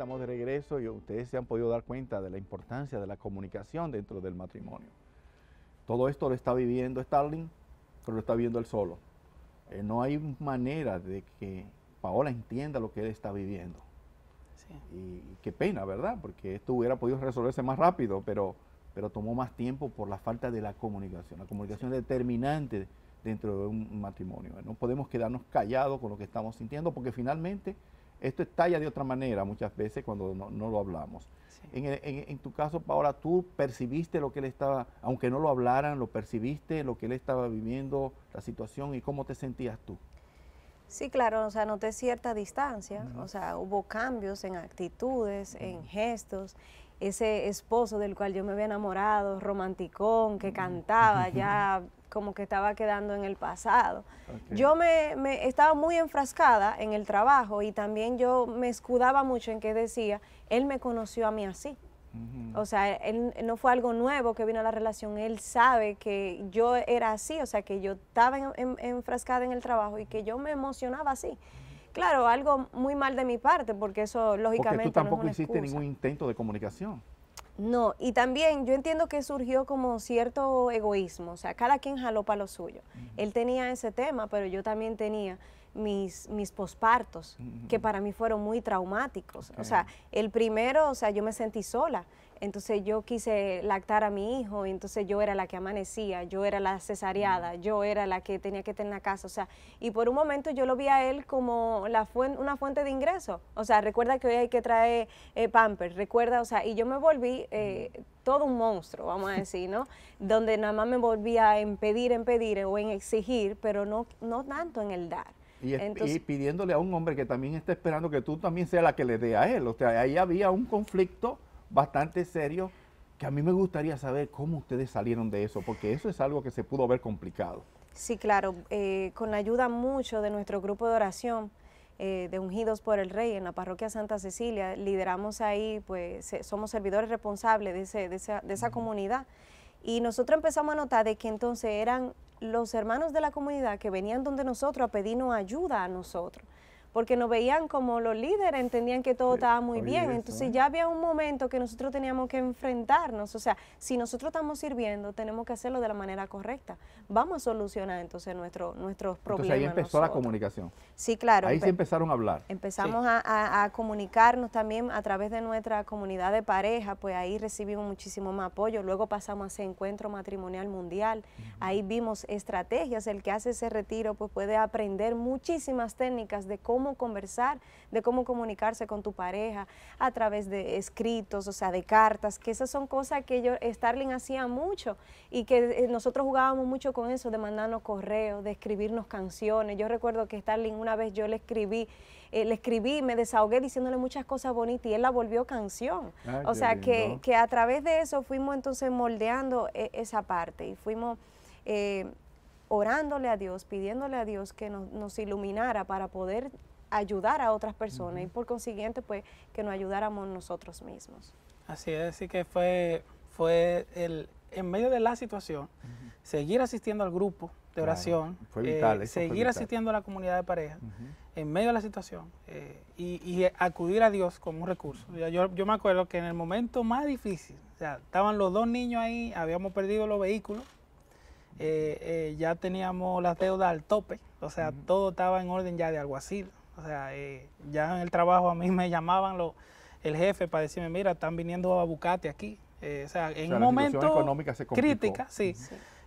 estamos de regreso y ustedes se han podido dar cuenta de la importancia de la comunicación dentro del matrimonio. Todo esto lo está viviendo Starling, pero lo está viviendo él solo. Eh, no hay manera de que Paola entienda lo que él está viviendo. Y, qué pena, ¿verdad? Porque esto hubiera podido resolverse más rápido, pero, pero tomó más tiempo por la falta de la comunicación. La comunicación es determinante dentro de un matrimonio. No podemos quedarnos callados con lo que estamos sintiendo porque finalmente esto estalla de otra manera muchas veces cuando no, lo hablamos. En, tu caso, Paola, tú percibiste lo que él estaba, aunque no lo hablaran, lo percibiste, lo que él estaba viviendo, la situación y cómo te sentías tú. Sí, claro, o sea, noté cierta distancia, o sea, hubo cambios en actitudes, en gestos, ese esposo del cual yo me había enamorado, romanticón, que cantaba, ya como que estaba quedando en el pasado. Yo me, estaba muy enfrascada en el trabajo y también yo me escudaba mucho en que decía, él me conoció a mí así. O sea, él, no fue algo nuevo que vino a la relación, él sabe que yo era así, o sea, que yo estaba enfrascada en el trabajo y que yo me emocionaba así. Claro, algo muy mal de mi parte, porque eso lógicamente. Porque tú tampoco hiciste ningún intento de comunicación. No, y también yo entiendo que surgió como cierto egoísmo, o sea, cada quien jaló para lo suyo. Él tenía ese tema, pero yo también tenía mis, mis pospartos, que para mí fueron muy traumáticos. O sea, el primero, o sea, yo me sentí sola. Entonces yo quise lactar a mi hijo, y entonces yo era la que amanecía, yo era la cesareada, mm. yo era la que tenía que tener la casa, o sea, y por un momento yo lo vi a él como la una fuente de ingreso, o sea, recuerda que hoy hay que traer eh, Pampers, recuerda, o sea, y yo me volví eh, mm. todo un monstruo, vamos a decir, ¿no? Donde nada más me volvía a impedir, pedir o en exigir, pero no, no tanto en el dar. Y, y, pidiéndole a un hombre que también está esperando que tú también seas la que le dé a él. O sea, ahí había un conflicto bastante serio que a mí me gustaría saber cómo ustedes salieron de eso, porque eso es algo que se pudo haber complicado. Sí, claro, eh, con la ayuda mucho de nuestro grupo de oración eh, de Ungidos por el Rey en la parroquia Santa Cecilia, lideramos ahí, pues eh, somos servidores responsables de, esa, comunidad. Y nosotros empezamos a notar de que entonces eran los hermanos de la comunidad que venían donde nosotros a pedirnos ayuda a nosotros porque nos veían como los líderes, entendían que todo estaba muy bien. Entonces ya había un momento que nosotros teníamos que enfrentarnos. O sea, si nosotros estamos sirviendo, tenemos que hacerlo de la manera correcta. Vamos a solucionar entonces nuestro, nuestros problemas. Entonces ahí empezó la comunicación. Sí, claro. Ahí se empezaron a hablar. Empezamos a, comunicarnos también a través de nuestra comunidad de pareja, pues ahí recibimos muchísimo más apoyo. Luego pasamos a ese encuentro matrimonial mundial. Ahí vimos estrategias. El que hace ese retiro pues puede aprender muchísimas técnicas de cómo cómo conversar, de cómo comunicarse con tu pareja a través de escritos, o sea, de cartas, que esas son cosas que yo, Starling hacía mucho y que eh, nosotros jugábamos mucho con eso, de mandarnos correos, de escribirnos canciones. Yo recuerdo que Starling una vez yo le escribí, eh, le escribí, me desahogué diciéndole muchas cosas bonitas y él la volvió canción. Ah, o sea, que, que, a través de eso fuimos entonces moldeando eh, esa parte y fuimos... orándole a Dios, pidiéndole a Dios que nos, nos, iluminara para poder ayudar a otras personas y por consiguiente pues que nos ayudáramos nosotros mismos. Así es, así que fue, fue el, en medio de la situación, seguir asistiendo al grupo de oración, eh, seguir asistiendo a la comunidad de pareja en medio de la situación eh, y, acudir a Dios como un recurso. Yo, me acuerdo que en el momento más difícil, o sea, estaban los dos niños ahí, habíamos perdido los vehículos, eh, ya teníamos las deudas al tope, o sea, todo estaba en orden ya de alguacil, o sea, eh, ya en el trabajo a mí me llamaban lo, el jefe para decirme, mira, están viniendo a Bucate aquí. Eh, o sea, en un momento se crítica, sí,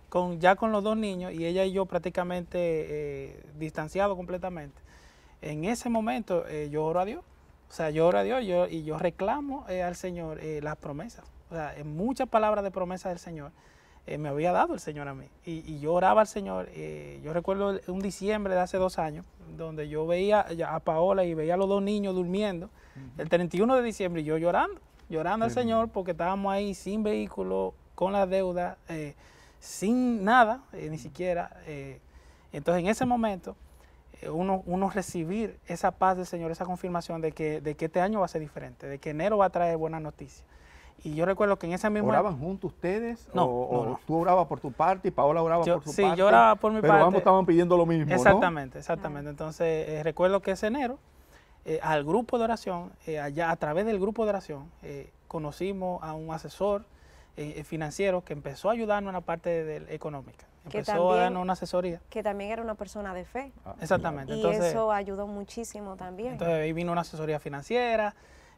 Con, ya con los dos niños y ella y yo prácticamente eh, distanciados completamente. En ese momento eh, yo oro a Dios. O sea, yo oro a Dios yo, y yo reclamo al Señor las promesas. O sea, en muchas palabras de promesa del Señor eh, me había dado el Señor a mí. Y, y yo oraba al Señor. Eh, yo recuerdo un diciembre de hace dos años, donde yo veía a Paola y veía a los dos niños durmiendo, el 31 de diciembre, y yo llorando, llorando al Señor porque estábamos ahí sin vehículo, con la deuda, eh, sin nada, ni siquiera. entonces en ese momento... Uno, uno, recibir esa paz del Señor, esa confirmación de que, de que este año va a ser diferente, de que enero va a traer buenas noticias. Y yo recuerdo que en esa misma... ¿Oraban juntos ustedes? No, o, tú orabas por tu parte y Paola oraba por su parte? Sí, yo oraba por mi parte. Pero ambos estaban pidiendo lo mismo, Exactamente, exactamente. Entonces, eh, recuerdo que ese enero, eh, al grupo de oración, eh, allá a través del grupo de oración, conocimos a un asesor financiero que empezó a ayudarnos en la parte de, económica. Empezó que a darnos una asesoría. Que también era una persona de fe. Ah, exactamente. Y eso ayudó muchísimo también. Entonces, ahí vino una asesoría financiera,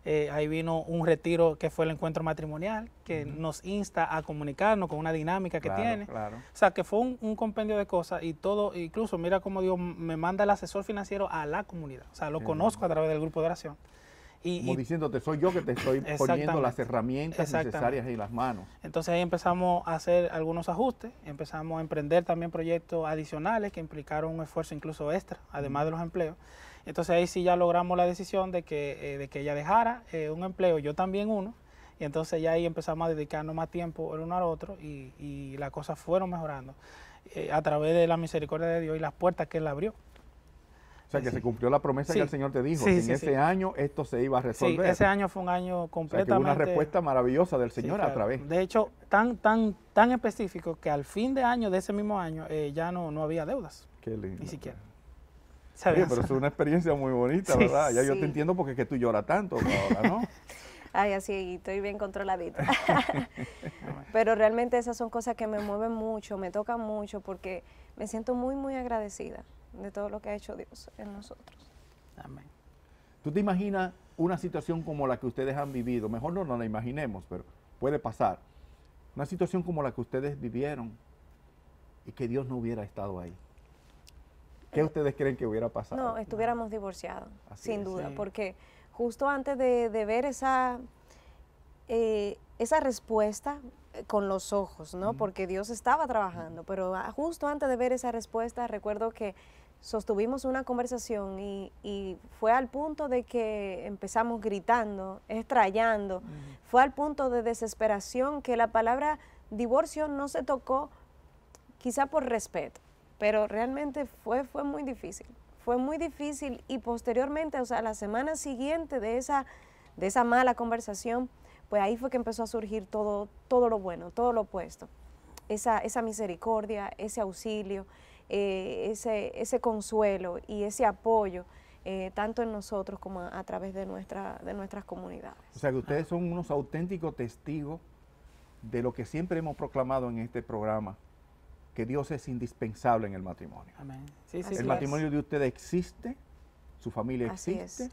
eh, ahí vino un retiro que fue el encuentro matrimonial, que nos insta a comunicarnos con una dinámica que tiene. O sea, que fue un, compendio de cosas y todo, incluso mira cómo Dios me manda el asesor financiero a la comunidad. O sea, lo conozco a través del grupo de oración. Y, Como diciéndote, soy yo que te estoy poniendo las herramientas necesarias en las manos. Entonces ahí empezamos a hacer algunos ajustes, empezamos a emprender también proyectos adicionales que implicaron un esfuerzo incluso extra, además de los empleos. Entonces ahí sí ya logramos la decisión de que, eh, que ella dejara eh, un empleo, yo también uno, y entonces ya ahí empezamos a dedicarnos más tiempo el uno al otro y, las cosas fueron mejorando eh, a través de la misericordia de Dios y las puertas que Él abrió. O sea, que se cumplió la promesa que el Señor te dijo. que en ese año esto se iba a resolver. Sí, ese año fue un año completamente. O una respuesta maravillosa del Señor a través. De hecho, tan, tan, tan específico que al fin de año de ese mismo año ya no, no había deudas. Qué lindo. Ni siquiera pero es una experiencia muy bonita, ¿verdad? Ya yo te entiendo porque es que tú lloras tanto ¿no? Ay, así estoy bien controladita. pero realmente esas son cosas que me mueven mucho, me tocan mucho porque me siento muy, muy agradecida de todo lo que ha hecho Dios en nosotros. Amén. ¿Tú te imaginas una situación como la que ustedes han vivido? Mejor no la imaginemos, pero puede pasar. Una situación como la que ustedes vivieron y que Dios no hubiera estado ahí. ¿Qué ustedes creen que hubiera pasado? No, estuviéramos divorciados, sin duda, porque justo antes de, ver esa, eh, esa respuesta eh, con los ojos, ¿no? Porque Dios estaba trabajando, pero ah, justo antes de ver esa respuesta recuerdo que sostuvimos una conversación y, fue al punto de que empezamos gritando, estrayando, fue al punto de desesperación que la palabra divorcio no se tocó quizá por respeto, pero realmente fue, fue muy difícil. Fue muy difícil y posteriormente, o sea, la semana siguiente de esa, de esa mala conversación, pues ahí fue que empezó a surgir todo, todo lo bueno, todo lo opuesto. Esa, esa misericordia, ese auxilio, eh, ese, ese consuelo y ese apoyo, eh, tanto en nosotros como a, a, través de, nuestra, de nuestras comunidades. O sea que ustedes son unos auténticos testigos de lo que siempre hemos proclamado en este programa, que Dios es indispensable en el matrimonio. el matrimonio de ustedes existe, su familia existe,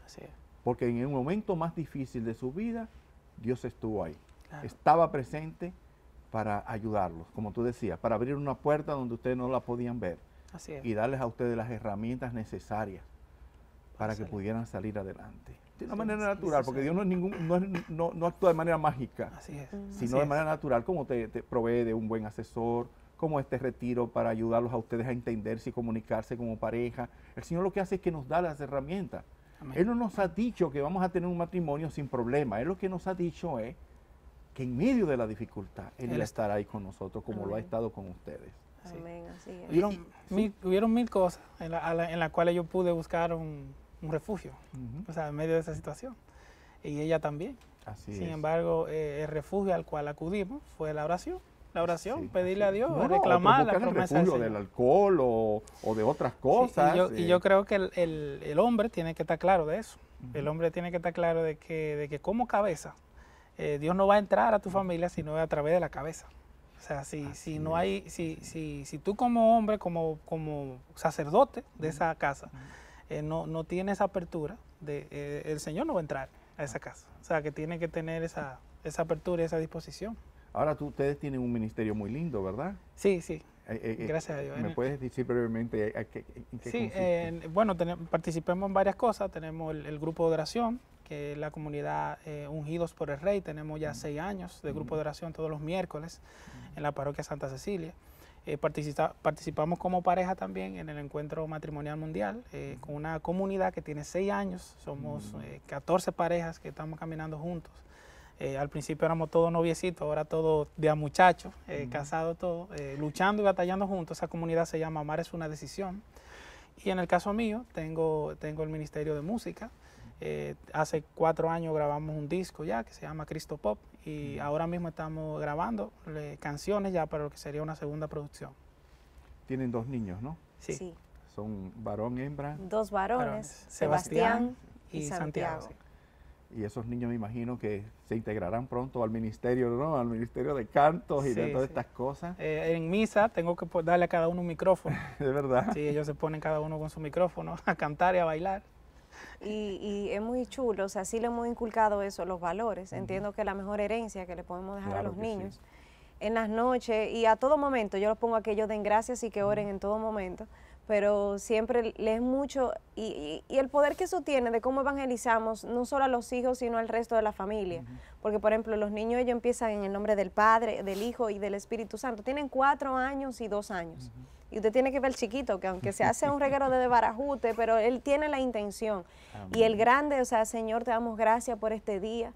porque en el momento más difícil de su vida, Dios estuvo ahí. Estaba presente para ayudarlos, como tú decías, para abrir una puerta donde ustedes no la podían ver. Y darles a ustedes las herramientas necesarias para, que pudieran salir adelante. De una manera natural, porque Dios no, ningún, no, actúa de manera mágica, sino de manera natural, como te, te provee de un buen asesor, como este retiro para ayudarlos a ustedes a entenderse y comunicarse como pareja. El Señor lo que hace es que nos da las herramientas. Él no nos ha dicho que vamos a tener un matrimonio sin problema. Él lo que nos ha dicho es que en medio de la dificultad Él, estará ahí con nosotros como lo ha estado con ustedes. Hubieron, mil, cosas en las la, cuales yo pude buscar un, refugio, o sea, en medio de esa situación. Y ella también. Sin embargo, eh, el refugio al cual acudimos fue la oración la oración, pedirle a Dios, reclamar la promesa el del, alcohol o, de otras cosas. y, eh. yo, creo que el, hombre tiene que estar claro de eso. El hombre tiene que estar claro de que, de que como cabeza, eh, Dios no va a entrar a tu familia sino a través de la cabeza. O sea, si, si no hay, si, si, si tú como hombre, como, como sacerdote de esa casa, eh, no, no tienes apertura, de, el Señor no va a entrar a esa ah. casa. O sea, que tiene que tener esa, esa apertura y esa disposición. Ahora tú, ustedes tienen un ministerio muy lindo, ¿verdad? Sí, sí. Eh, eh, eh, Gracias a Dios. ¿Me puedes decir brevemente qué, en Sí, bueno, participamos en varias cosas. Tenemos el, grupo de oración, que es la comunidad Ungidos por el Rey. Tenemos ya mm. seis años de grupo de mm. oración todos los miércoles mm. en la parroquia Santa Cecilia. Participa, participamos como pareja también en el encuentro matrimonial mundial con una comunidad que tiene seis años. Somos 14 parejas que estamos caminando juntos. Eh, al principio éramos todos noviecitos, ahora todos de muchachos, eh, casados todos, eh, luchando y batallando juntos. Esa comunidad se llama Amar es una decisión. Y en el caso mío, tengo, tengo el Ministerio de Música. hace cuatro años grabamos un disco ya que se llama Cristo Pop y ahora mismo estamos grabando canciones ya para lo que sería una segunda producción. Tienen dos niños, ¿no? Sí. Son varón, hembra. Dos varones, Sebastián, y, Santiago y esos niños me imagino que se integrarán pronto al ministerio, ¿no? Al ministerio de cantos y de todas estas cosas. Eh, en misa tengo que darle a cada uno un micrófono. de verdad. Sí, ellos se ponen cada uno con su micrófono a cantar y a bailar. Y, es muy chulo, o sea, sí le hemos inculcado eso, los valores. Entiendo que la mejor herencia que le podemos dejar a los niños. En las noches y a todo momento, yo los pongo a que ellos den gracias y que oren en todo momento, pero siempre lees mucho y, el poder que eso tiene de cómo evangelizamos no solo a los hijos, sino al resto de la familia. Porque, por ejemplo, los niños ellos empiezan en el nombre del Padre, del Hijo y del Espíritu Santo. Tienen cuatro años y dos años. Y usted tiene que ver el chiquito, que aunque se hace un reguero de barajute, pero él tiene la intención. Y el grande, o sea, Señor, te damos gracias por este día.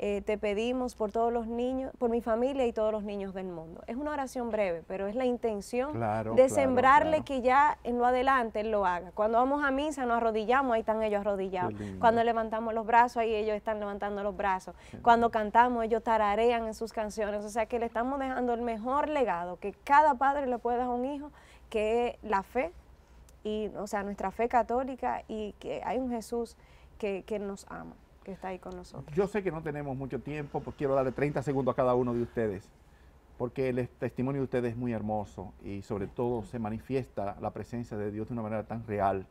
Eh, te pedimos por todos los niños, por mi familia y todos los niños del mundo. Es una oración breve, pero es la intención de sembrarle que ya en lo adelante él lo haga. Cuando vamos a misa nos arrodillamos, ahí están ellos arrodillados. Cuando levantamos los brazos, ahí ellos están levantando los brazos. Cuando cantamos, ellos tararean en sus canciones. O sea que le estamos dejando el mejor legado que cada padre le pueda dar a un hijo, que es la fe, y, o sea, nuestra fe católica y que hay un Jesús que nos ama está ahí con nosotros. Yo sé que no tenemos mucho tiempo, pues quiero darle 30 segundos a cada uno de ustedes, porque el testimonio de ustedes es muy hermoso y sobre todo se manifiesta la presencia de Dios de una manera tan real,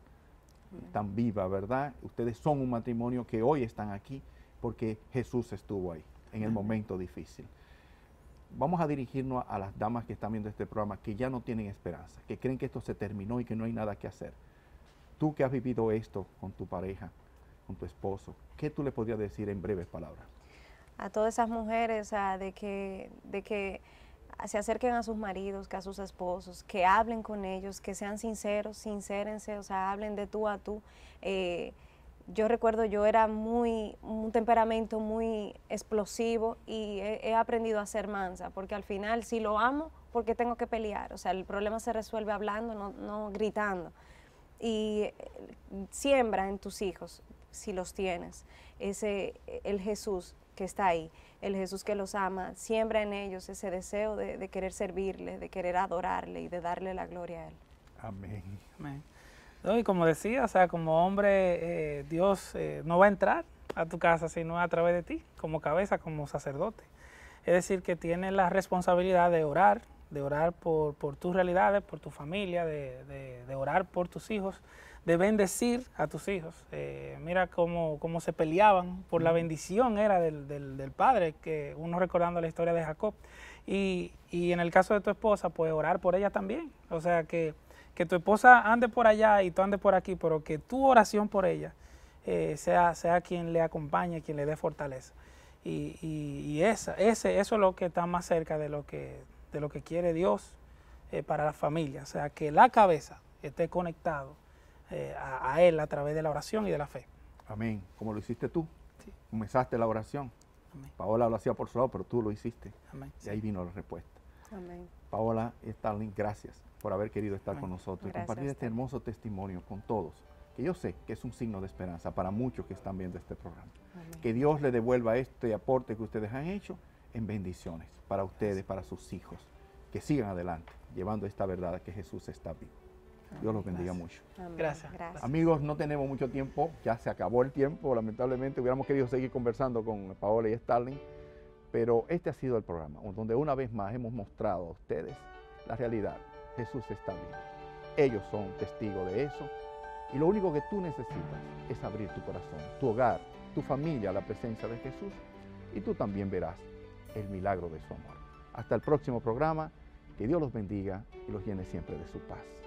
tan viva, ¿verdad? Ustedes son un matrimonio que hoy están aquí porque Jesús estuvo ahí en el momento difícil. Vamos a dirigirnos a las damas que están viendo este programa, que ya no tienen esperanza, que creen que esto se terminó y que no hay nada que hacer. Tú que has vivido esto con tu pareja, con tu esposo, ¿qué tú le podrías decir en breves palabras? A todas esas mujeres de, que, de que se acerquen a sus maridos, que a sus esposos, que hablen con ellos, que sean sinceros, sincérense, o sea, hablen de tú a tú. Eh, yo recuerdo, yo era muy, un temperamento muy explosivo y he, aprendido a ser mansa, porque al final si lo amo, ¿por qué tengo que pelear? O sea, el problema se resuelve hablando, no, no gritando. Y eh, siembra en tus hijos si los tienes, ese, el Jesús que está ahí, el Jesús que los ama, siembra en ellos ese deseo de, querer servirle, de querer adorarle y de darle la gloria a Él. Amén. Amén. y como decía, o sea, como hombre, eh, Dios eh, no va a entrar a tu casa, sino a través de ti, como cabeza, como sacerdote. Es decir, que tiene la responsabilidad de orar, de orar por, por tus realidades, por tu familia, de, de, orar por tus hijos, de bendecir a tus hijos. Eh, mira cómo, se peleaban por la bendición era del, del, del, padre, que uno recordando la historia de Jacob. Y, y en el caso de tu esposa, pues orar por ella también. O sea, que, tu esposa ande por allá y tú andes por aquí, pero que tu oración por ella eh, sea, sea quien le acompañe, quien le dé fortaleza. Y, y, y esa, ese, eso es lo que está más cerca de lo que de lo que quiere Dios eh, para la familia. O sea, que la cabeza esté conectado eh, a, Él a través de la oración y de la fe. Amén. Como lo hiciste tú. Sí. Comenzaste la oración. Amén. Paola lo hacía por su lado, pero tú lo hiciste. Amén. Y ahí vino la respuesta. Amén. Paola Stalin, gracias por haber querido estar con nosotros y compartir este hermoso testimonio con todos, que yo sé que es un signo de esperanza para muchos que están viendo este programa. Que Dios le devuelva este aporte que ustedes han hecho en bendiciones para ustedes, para sus hijos, que sigan adelante llevando esta verdad que Jesús está vivo. Dios los bendiga mucho. Gracias. Amigos, no tenemos mucho tiempo, ya se acabó el tiempo, lamentablemente hubiéramos querido seguir conversando con Paola y Stalin, pero este ha sido el programa, donde una vez más hemos mostrado a ustedes la realidad. Jesús está vivo. Ellos son testigos de eso. Y lo único que tú necesitas es abrir tu corazón, tu hogar, tu familia a la presencia de Jesús y tú también verás el milagro de su amor. Hasta el próximo programa, que Dios los bendiga y los llene siempre de su paz.